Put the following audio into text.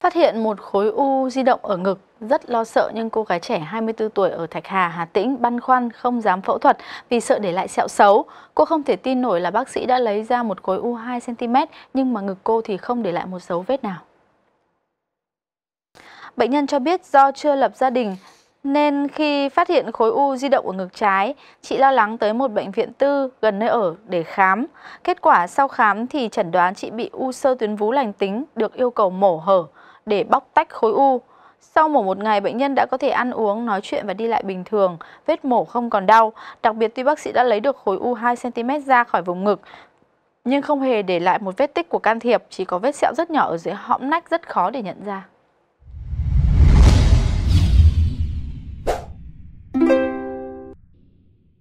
Phát hiện một khối u di động ở ngực, rất lo sợ nhưng cô gái trẻ 24 tuổi ở Thạch Hà, Hà Tĩnh băn khoăn không dám phẫu thuật vì sợ để lại sẹo xấu. Cô không thể tin nổi là bác sĩ đã lấy ra một khối u 2cm nhưng mà ngực cô thì không để lại một dấu vết nào. Bệnh nhân cho biết do chưa lập gia đình nên khi phát hiện khối u di động ở ngực trái, chị lo lắng tới một bệnh viện tư gần nơi ở để khám. Kết quả sau khám thì chẩn đoán chị bị u sơ tuyến vú lành tính được yêu cầu mổ hở để bóc tách khối u. Sau mổ một ngày, bệnh nhân đã có thể ăn uống, nói chuyện và đi lại bình thường, vết mổ không còn đau. Đặc biệt tuy bác sĩ đã lấy được khối u 2cm ra khỏi vùng ngực, nhưng không hề để lại một vết tích của can thiệp, chỉ có vết sẹo rất nhỏ ở dưới hõm nách rất khó để nhận ra.